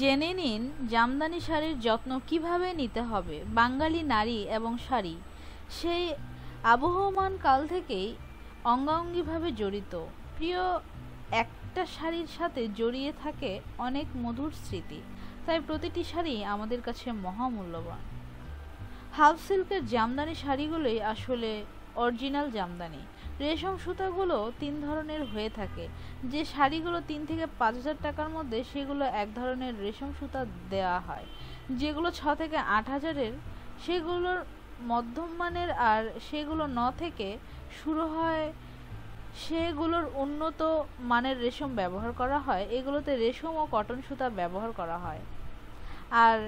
জেনে নিন জামদানি শাড়ির যত্ন কিভাবে নিতে হবে বাঙালি নারী এবং শাড়ি সেই আবহমান কাল থেকেই অঙ্গাঙ্গিভাবে জড়িত প্রিয় একটা শাড়ির সাথে জড়িয়ে থাকে অনেক মধুর স্মৃতি তাই প্রতিটি শাড়ি আমাদের কাছে মহামূল্যবান হাফ সিল্কের জামদানি শাড়িগুলোই আসলে অরিজিনাল জামদানি রেশম সুতাগুলো তিন ধরনের হয়ে থাকে যে শাড়িগুলো তিন থেকে পাঁচ হাজার টাকার মধ্যে সেগুলো এক ধরনের রেশম সুতা দেওয়া হয় যেগুলো ছ থেকে আট হাজারের সেগুলোর মধ্যম মানের আর সেগুলো ন থেকে শুরু হয় সেগুলোর উন্নত মানের রেশম ব্যবহার করা হয় এগুলোতে রেশম ও কটন সুতা ব্যবহার করা হয় আর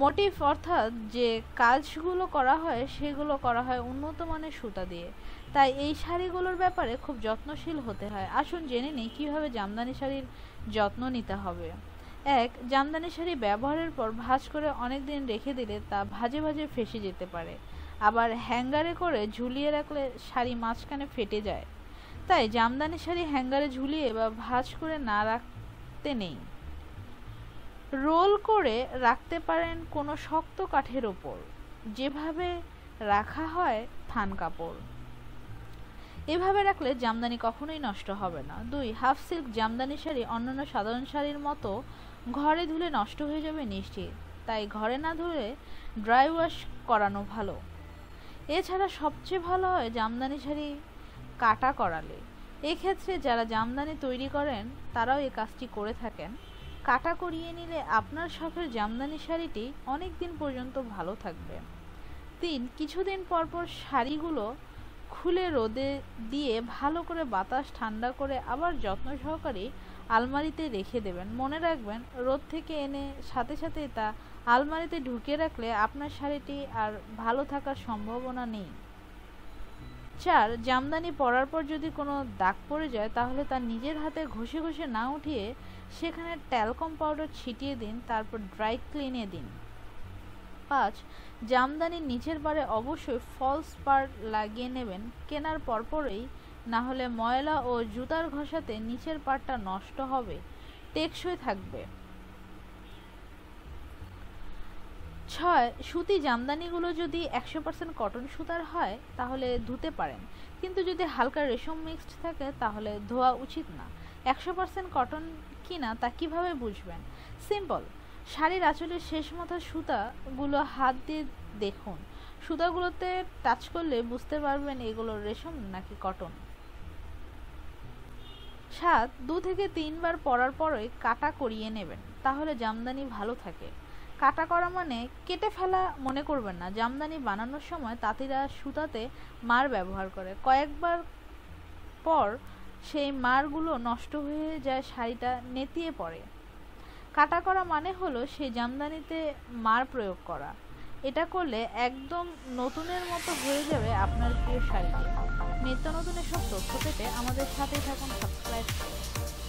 মোটিভ অর্থাৎ যে কাজগুলো করা হয় সেগুলো করা হয় উন্নত মানের সুতা দিয়ে তাই এই শাড়িগুলোর ব্যাপারে খুব যত্নশীল হতে হয় আসুন জেনে নিই কীভাবে জামদানি শাড়ির যত্ন নিতে হবে এক জামদানি শাড়ি ব্যবহারের পর ভাঁজ করে অনেক দিন রেখে দিলে তা ভাজে ভাজে ফেসে যেতে পারে আবার হ্যাঙ্গারে করে ঝুলিয়ে রাখলে শাড়ি মাঝখানে ফেটে যায় তাই জামদানি শাড়ি হ্যাঙ্গারে ঝুলিয়ে বা ভাঁজ করে না রাখতে নেই রোল করে রাখতে পারেন কোনো শক্ত কাঠের ওপর যেভাবে রাখা হয় থান কাপড় এভাবে রাখলে জামদানি কখনোই নষ্ট হবে না দুই হাফ সিল্ক জামদানি শাড়ি অন্যান্য সাধারণ শাড়ির মতো ঘরে ধুলে নষ্ট হয়ে যাবে নিশ্চিত তাই ঘরে না ধুলে ড্রাই ওয়াশ করানো ভালো এছাড়া সবচেয়ে ভালো হয় জামদানি শাড়ি কাটা করালে এক্ষেত্রে যারা জামদানি তৈরি করেন তারাও এই কাজটি করে থাকেন কাটা করিয়ে নিলে আপনার শখের জামদানি শাড়িটি অনেক দিন পর্যন্ত ভালো থাকবে তিন কিছুদিন পরপর শাড়িগুলো খুলে রোদে দিয়ে ভালো করে বাতাস ঠান্ডা করে আবার যত্ন সহকারে আলমারিতে রেখে দেবেন মনে রাখবেন রোদ থেকে এনে সাথে সাথে তা আলমারিতে ঢুকিয়ে রাখলে আপনার শাড়িটি আর ভালো থাকার সম্ভাবনা নেই চার জামদানি পরার পর যদি কোনো দাগ পড়ে যায় তাহলে তার নিজের হাতে ঘষে ঘষে না উঠিয়ে সেখানে ট্যালকম পাউডার ছিটিয়ে দিন তারপর ড্রাই ক্লিনে দিন পাঁচ জামদানির নিচের পারে অবশ্যই ফলস পার লাগিয়ে নেবেন কেনার পরপরই না হলে ময়লা ও জুতার ঘষাতে নিচের পারটা নষ্ট হবে টেকসই থাকবে ছয় সুতি জামদানিগুলো যদি একশো পার্সেন্ট কটন সুতার হয় তাহলে ধুতে পারেন কিন্তু যদি হালকা রেশম মিক্সড থাকে তাহলে ধোয়া উচিত না একশো পার্সেন্ট কটন কিনা তা কীভাবে বুঝবেন সিম্পল শাড়ির আঁচলের শেষ মাথা সুতাগুলো হাত দিয়ে দেখুন সুতাগুলোতে টাচ করলে বুঝতে পারবেন এগুলো রেশম নাকি কটন সাত দু থেকে তিনবার পরার পরে কাটা করিয়ে নেবেন তাহলে জামদানি ভালো থাকে কাটা করা মানে কেটে ফেলা মনে করবেন না জামদানি বানানোর সময় তাঁতিরা সুতাতে মার ব্যবহার করে কয়েকবার পর সেই মারগুলো নষ্ট হয়ে যায় শাড়িটা নেতিয়ে পড়ে কাটা করা মানে হলো সেই জামদানিতে মার প্রয়োগ করা এটা করলে একদম নতুনের মতো হয়ে যাবে আপনার প্রিয় শাড়িটি নিত্য নতুন এসব তথ্য পেতে আমাদের সাথে থাকুন সাবস্ক্রাইব করুন